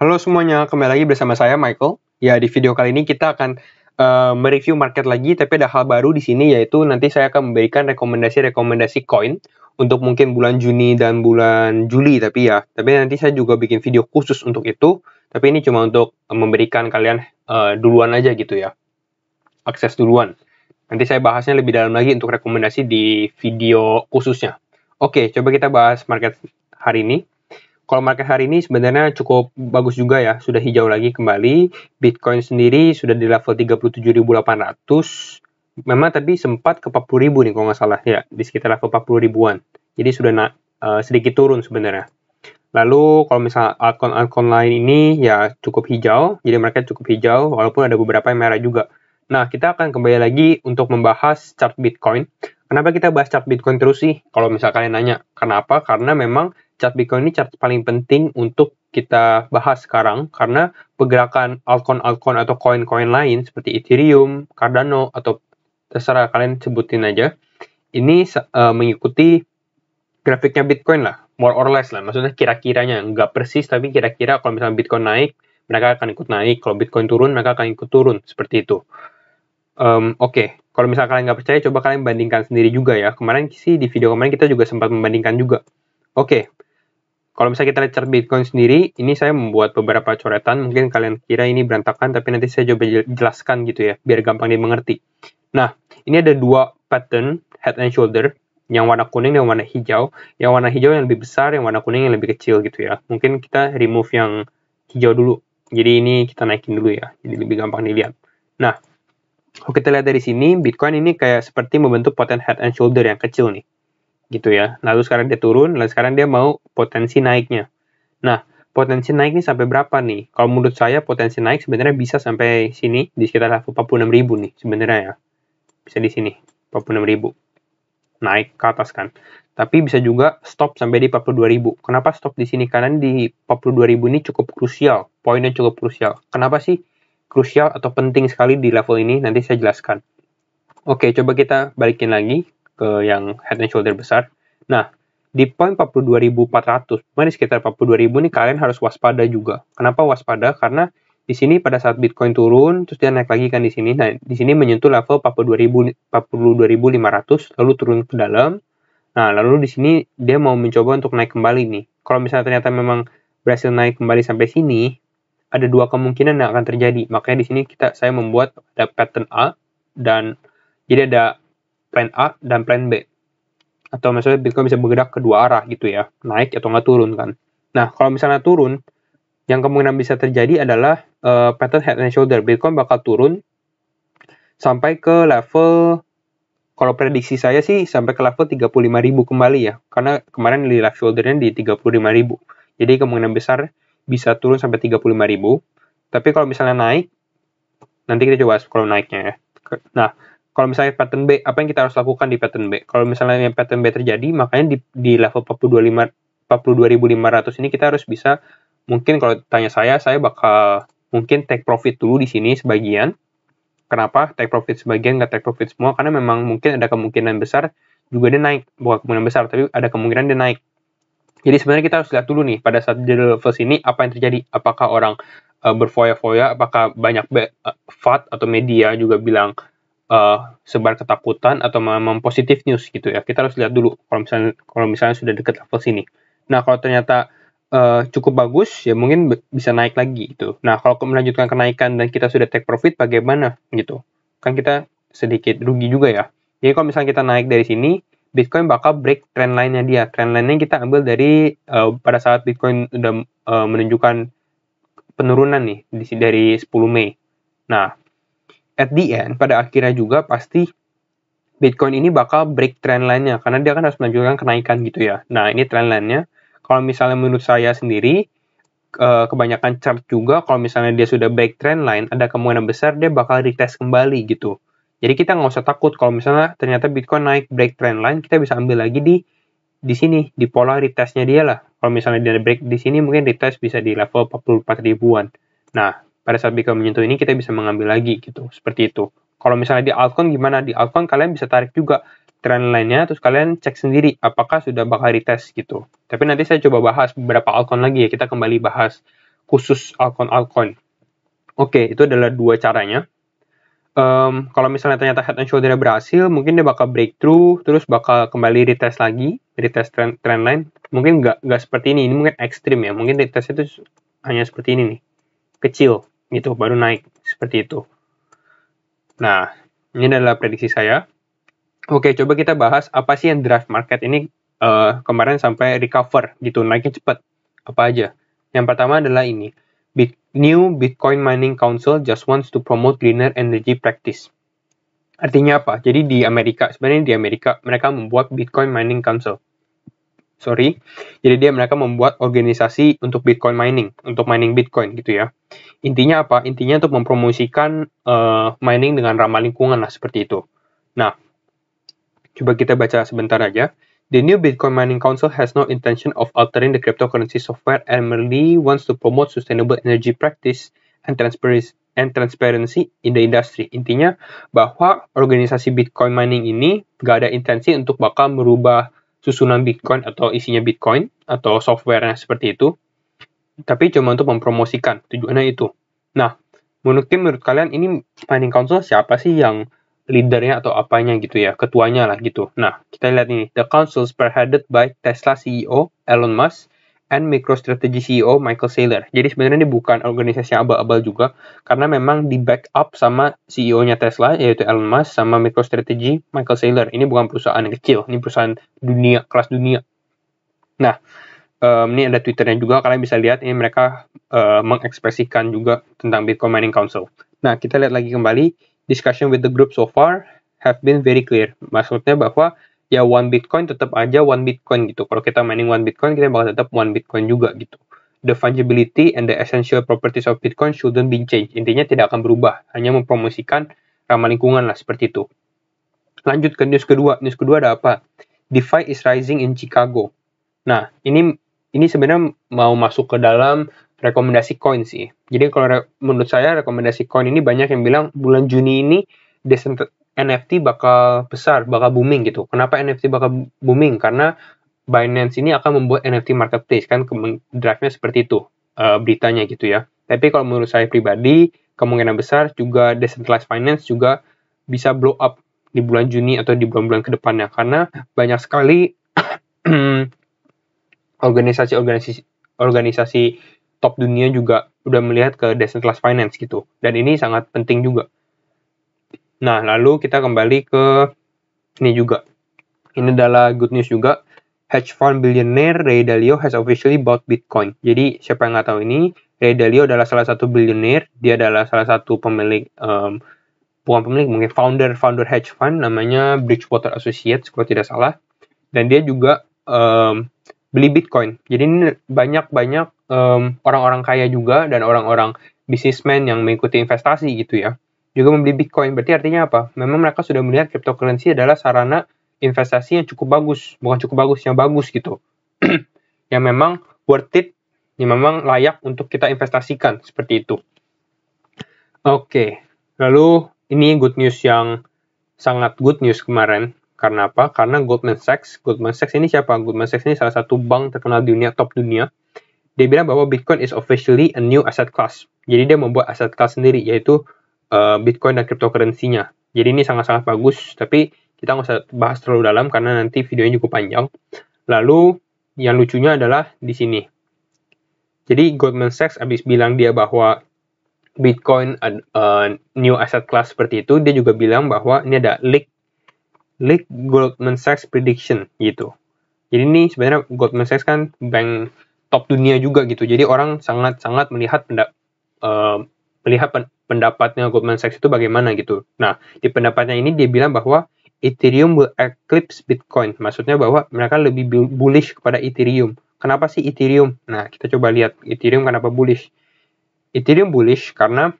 Halo semuanya, kembali lagi bersama saya Michael. Ya, di video kali ini kita akan uh, mereview market lagi, tapi ada hal baru di sini yaitu nanti saya akan memberikan rekomendasi-rekomendasi koin untuk mungkin bulan Juni dan bulan Juli tapi ya. Tapi nanti saya juga bikin video khusus untuk itu, tapi ini cuma untuk memberikan kalian uh, duluan aja gitu ya. Akses duluan. Nanti saya bahasnya lebih dalam lagi untuk rekomendasi di video khususnya. Oke, coba kita bahas market hari ini kalau market hari ini sebenarnya cukup bagus juga ya, sudah hijau lagi kembali. Bitcoin sendiri sudah di level 37.800. Memang tapi sempat ke 40.000 nih kalau nggak salah ya, di sekitar level 40 ribuan. Jadi sudah na uh, eh, sedikit turun sebenarnya. Lalu kalau misalnya altcoin-altcoin lain ini ya cukup hijau, jadi mereka cukup hijau walaupun ada beberapa yang merah juga. Nah, kita akan kembali lagi untuk membahas chart Bitcoin. Kenapa kita bahas chart Bitcoin terus sih? Kalau misalnya kalian nanya, kenapa? Karena memang chart Bitcoin ini chart paling penting untuk kita bahas sekarang karena pergerakan altcoin-altcoin atau koin-koin lain seperti Ethereum, Cardano atau terserah kalian sebutin aja. Ini uh, mengikuti grafiknya Bitcoin lah, more or less lah. Maksudnya kira-kiranya nggak persis tapi kira-kira kalau misalnya Bitcoin naik, mereka akan ikut naik. Kalau Bitcoin turun, mereka akan ikut turun seperti itu. Um, Oke, okay. kalau misalnya kalian nggak percaya, coba kalian bandingkan sendiri juga ya. Kemarin sih di video kemarin kita juga sempat membandingkan juga. Oke, okay kalau misalnya kita lihat chart Bitcoin sendiri, ini saya membuat beberapa coretan, mungkin kalian kira ini berantakan, tapi nanti saya coba jelaskan gitu ya, biar gampang dimengerti. Nah, ini ada dua pattern, head and shoulder, yang warna kuning dan warna hijau. Yang warna hijau yang lebih besar, yang warna kuning yang lebih kecil gitu ya. Mungkin kita remove yang hijau dulu. Jadi ini kita naikin dulu ya, jadi lebih gampang dilihat. Nah, kalau kita lihat dari sini, Bitcoin ini kayak seperti membentuk pattern head and shoulder yang kecil nih gitu ya. Nah, lalu sekarang dia turun, lalu sekarang dia mau potensi naiknya. Nah, potensi naik ini sampai berapa nih? Kalau menurut saya potensi naik sebenarnya bisa sampai sini di sekitar level ribu nih sebenarnya ya. Bisa di sini ribu Naik ke atas kan. Tapi bisa juga stop sampai di ribu Kenapa stop di sini? Karena di ribu ini cukup krusial, poinnya cukup krusial. Kenapa sih krusial atau penting sekali di level ini? Nanti saya jelaskan. Oke, coba kita balikin lagi ke yang head and shoulder besar. Nah, di poin 42.400, mari sekitar 42.000 ini kalian harus waspada juga. Kenapa waspada? Karena di sini pada saat Bitcoin turun, terus dia naik lagi kan di sini. Nah, di sini menyentuh level 42.500 lalu turun ke dalam. Nah, lalu di sini dia mau mencoba untuk naik kembali nih. Kalau misalnya ternyata memang berhasil naik kembali sampai sini, ada dua kemungkinan yang akan terjadi. Makanya di sini kita saya membuat ada pattern A dan jadi ada plan A dan plan B. Atau misalnya Bitcoin bisa bergerak ke dua arah gitu ya, naik atau nggak turun kan. Nah, kalau misalnya turun, yang kemungkinan bisa terjadi adalah uh, pattern head and shoulder. Bitcoin bakal turun sampai ke level kalau prediksi saya sih sampai ke level 35.000 kembali ya. Karena kemarin di left nya di 35.000. Jadi kemungkinan besar bisa turun sampai 35.000. Tapi kalau misalnya naik, nanti kita coba kalau naiknya ya. Nah, kalau misalnya pattern B, apa yang kita harus lakukan di pattern B? Kalau misalnya yang pattern B terjadi, makanya di, di level 42.500 42, ini kita harus bisa, mungkin kalau tanya saya, saya bakal mungkin take profit dulu di sini sebagian. Kenapa take profit sebagian, nggak take profit semua? Karena memang mungkin ada kemungkinan besar juga dia naik. Bukan kemungkinan besar, tapi ada kemungkinan dia naik. Jadi sebenarnya kita harus lihat dulu nih, pada saat di level sini, apa yang terjadi? Apakah orang uh, berfoya-foya, apakah banyak uh, FAT atau media juga bilang, uh, sebar ketakutan atau memang positif news gitu ya. Kita harus lihat dulu kalau misalnya kalau misalnya sudah dekat level sini. Nah, kalau ternyata uh, cukup bagus ya mungkin bisa naik lagi gitu. Nah, kalau melanjutkan kenaikan dan kita sudah take profit bagaimana gitu. Kan kita sedikit rugi juga ya. Jadi kalau misalnya kita naik dari sini, Bitcoin bakal break trend line-nya dia. Trend line-nya kita ambil dari uh, pada saat Bitcoin udah uh, menunjukkan penurunan nih dari 10 Mei. Nah, at the end pada akhirnya juga pasti Bitcoin ini bakal break trend line-nya karena dia kan harus melanjutkan kenaikan gitu ya. Nah, ini trend line-nya. Kalau misalnya menurut saya sendiri eh, kebanyakan chart juga kalau misalnya dia sudah break trend line, ada kemungkinan besar dia bakal retest kembali gitu. Jadi kita nggak usah takut kalau misalnya ternyata Bitcoin naik break trend line, kita bisa ambil lagi di di sini di pola retestnya dia lah. Kalau misalnya dia break di sini mungkin retest bisa di level 44 ribuan. Nah, pada saat Bitcoin menyentuh ini kita bisa mengambil lagi gitu seperti itu kalau misalnya di altcoin gimana di altcoin kalian bisa tarik juga tren lainnya terus kalian cek sendiri apakah sudah bakal retest gitu tapi nanti saya coba bahas beberapa altcoin lagi ya kita kembali bahas khusus altcoin altcoin oke itu adalah dua caranya um, kalau misalnya ternyata head and shoulder berhasil mungkin dia bakal breakthrough terus bakal kembali retest lagi retest trend, trend line mungkin nggak nggak seperti ini ini mungkin ekstrim ya mungkin retest itu hanya seperti ini nih kecil gitu baru naik seperti itu. Nah, ini adalah prediksi saya. Oke, coba kita bahas apa sih yang drive market ini uh, kemarin sampai recover gitu, naiknya cepat. Apa aja? Yang pertama adalah ini. Bit New Bitcoin Mining Council just wants to promote greener energy practice. Artinya apa? Jadi di Amerika, sebenarnya di Amerika mereka membuat Bitcoin Mining Council sorry. Jadi dia mereka membuat organisasi untuk Bitcoin mining, untuk mining Bitcoin gitu ya. Intinya apa? Intinya untuk mempromosikan uh, mining dengan ramah lingkungan lah seperti itu. Nah, coba kita baca sebentar aja. The new Bitcoin Mining Council has no intention of altering the cryptocurrency software and merely wants to promote sustainable energy practice and transparency and transparency in the industry. Intinya bahwa organisasi Bitcoin mining ini gak ada intensi untuk bakal merubah susunan Bitcoin atau isinya Bitcoin atau softwarenya seperti itu. Tapi cuma untuk mempromosikan, tujuannya itu. Nah, mungkin menurut kalian ini Mining Council siapa sih yang leadernya atau apanya gitu ya, ketuanya lah gitu. Nah, kita lihat ini. The council spearheaded by Tesla CEO Elon Musk and MicroStrategy CEO Michael Saylor. Jadi sebenarnya ini bukan organisasi abal-abal juga karena memang di backup sama CEO-nya Tesla yaitu Elon Musk sama MicroStrategy Michael Saylor. Ini bukan perusahaan yang kecil, ini perusahaan dunia kelas dunia. Nah, um, ini ada Twitternya juga kalian bisa lihat ini mereka uh, mengekspresikan juga tentang Bitcoin Mining Council. Nah, kita lihat lagi kembali discussion with the group so far have been very clear. Maksudnya bahwa ya one bitcoin tetap aja one bitcoin gitu. Kalau kita mining one bitcoin, kita bakal tetap one bitcoin juga gitu. The fungibility and the essential properties of bitcoin shouldn't be changed. Intinya tidak akan berubah, hanya mempromosikan ramah lingkungan lah seperti itu. Lanjut ke news kedua. News kedua ada apa? DeFi is rising in Chicago. Nah, ini ini sebenarnya mau masuk ke dalam rekomendasi coin sih. Jadi kalau menurut saya rekomendasi coin ini banyak yang bilang bulan Juni ini NFT bakal besar, bakal booming gitu. Kenapa NFT bakal booming? Karena Binance ini akan membuat NFT marketplace kan drive-nya seperti itu uh, beritanya gitu ya. Tapi kalau menurut saya pribadi kemungkinan besar juga decentralized finance juga bisa blow up di bulan Juni atau di bulan-bulan kedepannya karena banyak sekali organisasi-organisasi organisasi top dunia juga udah melihat ke decentralized finance gitu dan ini sangat penting juga Nah, lalu kita kembali ke ini juga. Ini adalah good news juga. Hedge fund billionaire Ray Dalio has officially bought Bitcoin. Jadi, siapa yang nggak tahu ini, Ray Dalio adalah salah satu billionaire. Dia adalah salah satu pemilik, um, bukan pemilik, mungkin founder, founder hedge fund, namanya Bridgewater Associates, kalau tidak salah. Dan dia juga um, beli Bitcoin. Jadi, ini banyak-banyak um, orang-orang kaya juga dan orang-orang bisnismen yang mengikuti investasi gitu ya juga membeli Bitcoin. Berarti artinya apa? Memang mereka sudah melihat cryptocurrency adalah sarana investasi yang cukup bagus, bukan cukup bagus, yang bagus gitu. yang memang worth it, yang memang layak untuk kita investasikan, seperti itu. Oke, okay. lalu ini good news yang sangat good news kemarin. Karena apa? Karena Goldman Sachs, Goldman Sachs ini siapa? Goldman Sachs ini salah satu bank terkenal dunia, top dunia. Dia bilang bahwa Bitcoin is officially a new asset class. Jadi dia membuat aset class sendiri, yaitu uh, Bitcoin dan cryptocurrency-nya. Jadi ini sangat-sangat bagus, tapi kita nggak usah bahas terlalu dalam karena nanti videonya cukup panjang. Lalu yang lucunya adalah di sini. Jadi Goldman Sachs habis bilang dia bahwa Bitcoin uh, new asset class seperti itu, dia juga bilang bahwa ini ada leak leak Goldman Sachs prediction gitu. Jadi ini sebenarnya Goldman Sachs kan bank top dunia juga gitu. Jadi orang sangat-sangat melihat uh, melihat pendapatnya Goldman Sachs itu bagaimana gitu. Nah, di pendapatnya ini dia bilang bahwa Ethereum will eclipse Bitcoin. Maksudnya bahwa mereka lebih bullish kepada Ethereum. Kenapa sih Ethereum? Nah, kita coba lihat Ethereum kenapa bullish. Ethereum bullish karena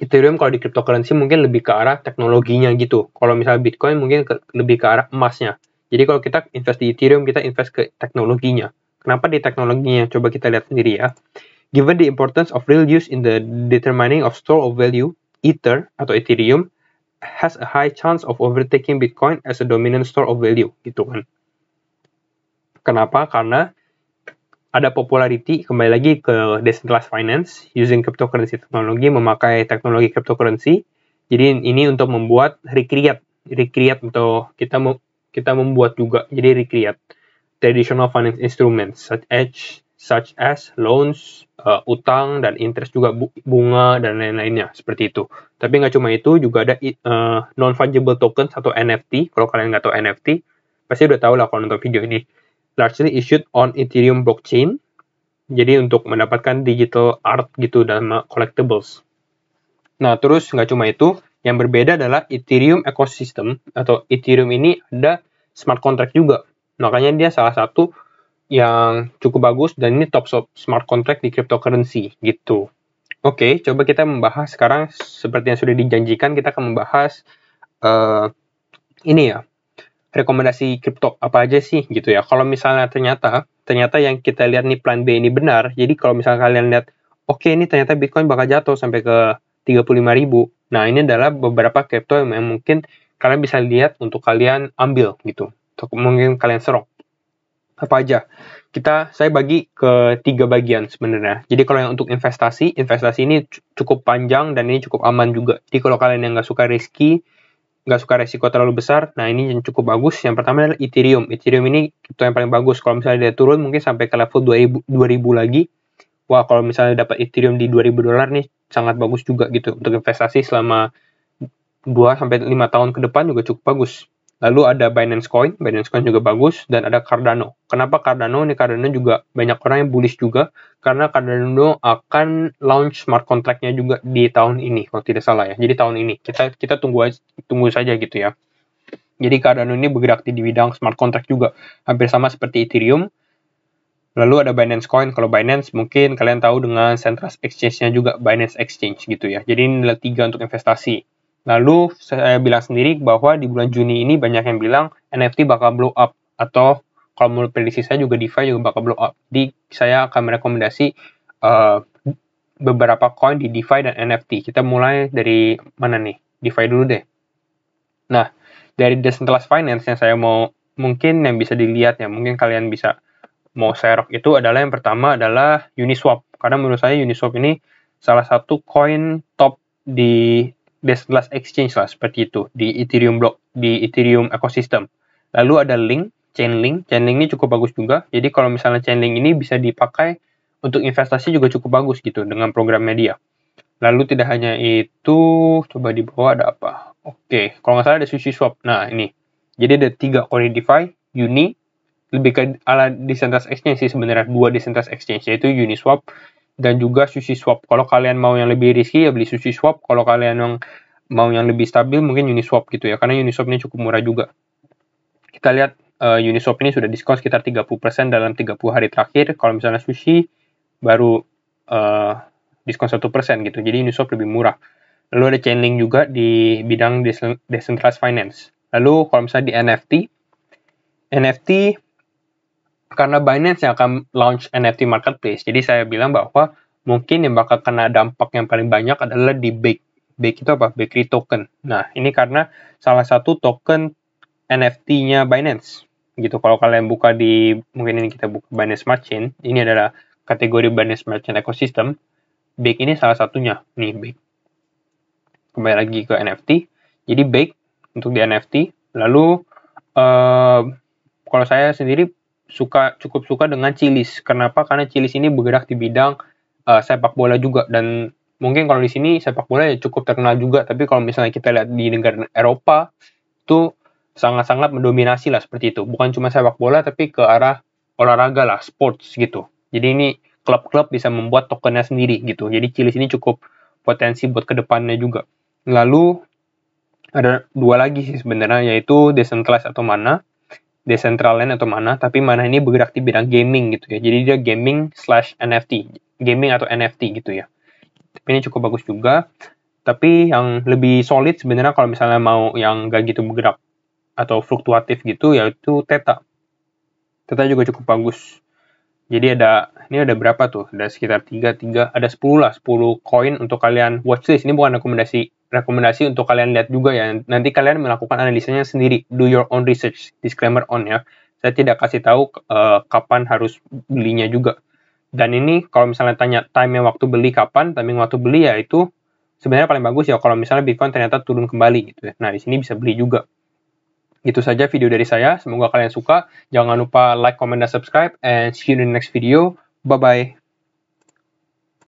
Ethereum kalau di cryptocurrency mungkin lebih ke arah teknologinya gitu. Kalau misalnya Bitcoin mungkin ke, lebih ke arah emasnya. Jadi kalau kita invest di Ethereum, kita invest ke teknologinya. Kenapa di teknologinya? Coba kita lihat sendiri ya. Given the importance of real use in the determining of store of value, Ether atau Ethereum has a high chance of overtaking Bitcoin as a dominant store of value gitu kan. Kenapa? Karena ada popularity kembali lagi ke decentralized finance using cryptocurrency teknologi memakai teknologi cryptocurrency. Jadi ini untuk membuat recreate, recreate atau kita kita membuat juga jadi recreate traditional finance instruments such as such as loans, uh, utang dan interest juga bunga dan lain-lainnya seperti itu. Tapi nggak cuma itu, juga ada uh, eh, non fungible tokens atau NFT. Kalau kalian nggak tahu NFT, pasti udah tahu lah kalau nonton video ini. Largely issued on Ethereum blockchain. Jadi untuk mendapatkan digital art gitu dan eh, collectibles. Nah terus nggak cuma itu, yang berbeda adalah Ethereum ecosystem atau Ethereum ini ada smart contract juga. Makanya dia salah satu yang cukup bagus dan ini top smart contract di cryptocurrency gitu. Oke, okay, coba kita membahas sekarang seperti yang sudah dijanjikan kita akan membahas uh, ini ya rekomendasi crypto apa aja sih gitu ya. Kalau misalnya ternyata ternyata yang kita lihat nih plan B ini benar, jadi kalau misalnya kalian lihat oke okay, ini ternyata Bitcoin bakal jatuh sampai ke 35.000. Nah, ini adalah beberapa crypto yang mungkin kalian bisa lihat untuk kalian ambil gitu. Mungkin kalian serok apa aja? Kita saya bagi ke tiga bagian sebenarnya. Jadi kalau yang untuk investasi, investasi ini cukup panjang dan ini cukup aman juga. Jadi kalau kalian yang nggak suka riski, nggak suka resiko terlalu besar, nah ini yang cukup bagus. Yang pertama adalah Ethereum. Ethereum ini itu yang paling bagus. Kalau misalnya dia turun mungkin sampai ke level 2000, 2000 lagi. Wah, kalau misalnya dapat Ethereum di 2000 dolar nih sangat bagus juga gitu untuk investasi selama 2 sampai 5 tahun ke depan juga cukup bagus. Lalu ada Binance Coin, Binance Coin juga bagus, dan ada Cardano. Kenapa Cardano? Ini Cardano juga banyak orang yang bullish juga, karena Cardano akan launch smart contract-nya juga di tahun ini, kalau tidak salah ya. Jadi tahun ini, kita kita tunggu aja, tunggu saja gitu ya. Jadi Cardano ini bergerak di bidang smart contract juga, hampir sama seperti Ethereum. Lalu ada Binance Coin, kalau Binance mungkin kalian tahu dengan Central Exchange-nya juga Binance Exchange gitu ya. Jadi ini adalah tiga untuk investasi. Lalu saya bilang sendiri bahwa di bulan Juni ini banyak yang bilang NFT bakal blow up atau kalau menurut prediksi saya juga DeFi juga bakal blow up. Jadi saya akan merekomendasi uh, beberapa coin di DeFi dan NFT. Kita mulai dari mana nih? DeFi dulu deh. Nah, dari decentralized finance yang saya mau mungkin yang bisa dilihat ya, mungkin kalian bisa mau serok itu adalah yang pertama adalah Uniswap. Karena menurut saya Uniswap ini salah satu coin top di decentralized exchange lah seperti itu di Ethereum block di Ethereum ekosistem. Lalu ada link, Chainlink. Chainlink ini cukup bagus juga. Jadi kalau misalnya Chainlink ini bisa dipakai untuk investasi juga cukup bagus gitu dengan program media. Lalu tidak hanya itu, coba di bawah ada apa? Oke, kalau nggak salah ada sushi swap. Nah ini, jadi ada tiga core DeFi, Uni, lebih ke ala decentralized exchange sih sebenarnya dua decentralized exchange yaitu Uniswap dan juga sushi swap. Kalau kalian mau yang lebih risky ya beli sushi swap. Kalau kalian yang mau yang lebih stabil mungkin Uniswap gitu ya. Karena Uniswap ini cukup murah juga. Kita lihat uh, Uniswap ini sudah diskon sekitar 30% dalam 30 hari terakhir. Kalau misalnya sushi baru uh, diskon 1% gitu. Jadi Uniswap lebih murah. Lalu ada Chainlink juga di bidang decentralized finance. Lalu kalau misalnya di NFT, NFT karena Binance yang akan launch NFT marketplace. Jadi saya bilang bahwa mungkin yang bakal kena dampak yang paling banyak adalah di bake. Bake itu apa? Bakery token. Nah, ini karena salah satu token NFT-nya Binance. Gitu. Kalau kalian buka di mungkin ini kita buka Binance Smart Chain, ini adalah kategori Binance Smart Chain Ecosystem. Bake ini salah satunya. Nih, Bake. Kembali lagi ke NFT. Jadi Bake untuk di NFT, lalu uh, kalau saya sendiri suka cukup suka dengan Cilis. Kenapa? Karena Cilis ini bergerak di bidang uh, sepak bola juga dan mungkin kalau di sini sepak bola ya cukup terkenal juga, tapi kalau misalnya kita lihat di negara Eropa itu sangat-sangat mendominasi lah seperti itu. Bukan cuma sepak bola tapi ke arah olahraga lah, sports gitu. Jadi ini klub-klub bisa membuat tokennya sendiri gitu. Jadi Cilis ini cukup potensi buat kedepannya juga. Lalu ada dua lagi sih sebenarnya yaitu decentralized atau mana Decentraland atau mana, tapi mana ini bergerak di bidang gaming gitu ya. Jadi dia gaming slash NFT, gaming atau NFT gitu ya. Tapi ini cukup bagus juga. Tapi yang lebih solid sebenarnya kalau misalnya mau yang gak gitu bergerak atau fluktuatif gitu yaitu Theta. Theta juga cukup bagus. Jadi ada ini ada berapa tuh? Ada sekitar 3 3 ada 10 lah, 10 koin untuk kalian watchlist. Ini bukan rekomendasi rekomendasi untuk kalian lihat juga ya. Nanti kalian melakukan analisanya sendiri. Do your own research. Disclaimer on ya. Saya tidak kasih tahu uh, kapan harus belinya juga. Dan ini kalau misalnya tanya time yang waktu beli kapan, timing waktu beli ya itu sebenarnya paling bagus ya kalau misalnya Bitcoin ternyata turun kembali gitu ya. Nah, di sini bisa beli juga. Gitu saja video dari saya. Semoga kalian suka. Jangan lupa like, comment, dan subscribe. And see you in the next video. Bye-bye.